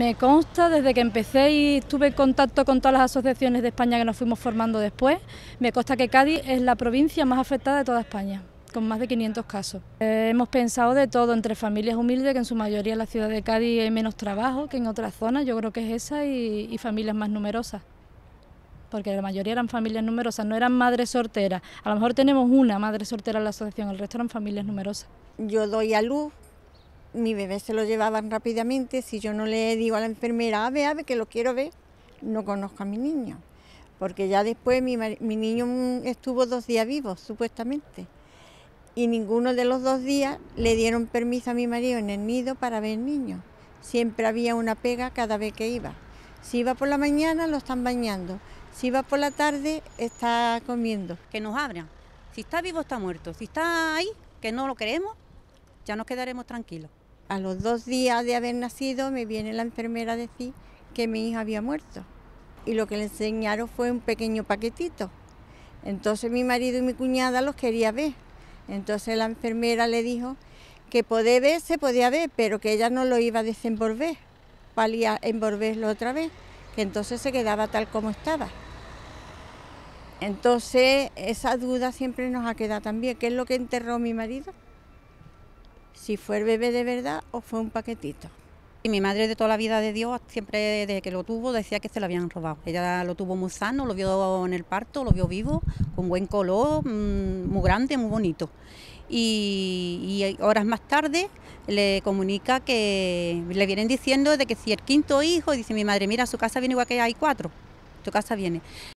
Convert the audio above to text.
Me consta desde que empecé y estuve en contacto con todas las asociaciones de España que nos fuimos formando después, me consta que Cádiz es la provincia más afectada de toda España, con más de 500 casos. Eh, hemos pensado de todo, entre familias humildes, que en su mayoría en la ciudad de Cádiz hay menos trabajo que en otras zonas, yo creo que es esa, y, y familias más numerosas porque la mayoría eran familias numerosas, no eran madres solteras. A lo mejor tenemos una madre soltera en la asociación, el resto eran familias numerosas. Yo doy a luz mi bebé se lo llevaban rápidamente, si yo no le digo a la enfermera, ave, ave, que lo quiero ver, no conozco a mi niño, porque ya después mi, niño estuvo dos días vivos, supuestamente, y ninguno de los dos días le dieron permiso a mi marido en el nido para ver niño. Siempre había una pega cada vez que iba. Si iba por la mañana, lo están bañando. Si iba por la tarde, está comiendo. Que nos abran. Si está vivo, está muerto. Si está ahí, que no lo queremos, ya nos quedaremos tranquilos. A los dos días de haber nacido me viene la enfermera a decir que mi hija había muerto. Y lo que le enseñaron fue un pequeño paquetito. Entonces mi marido y mi cuñada los quería ver. Entonces la enfermera le dijo que podía ver se podía ver, pero que ella no lo iba a desenvolver, valía envolverlo otra vez, que entonces se quedaba tal como estaba. Entonces esa duda siempre nos ha quedado también, ¿qué es lo que enterró mi marido? si fue el bebé de verdad o fue un paquetito. Y mi madre de toda la vida de Dios, siempre desde que lo tuvo, decía que se lo habían robado. Ella lo tuvo muy sano, lo vio en el parto, lo vio vivo, con buen color, mm, muy grande, muy bonito. Y, horas más tarde le comunica que le vienen diciendo de que si el quinto hijo, dice mi madre, mira, su casa viene igual que hay cuatro, su casa viene.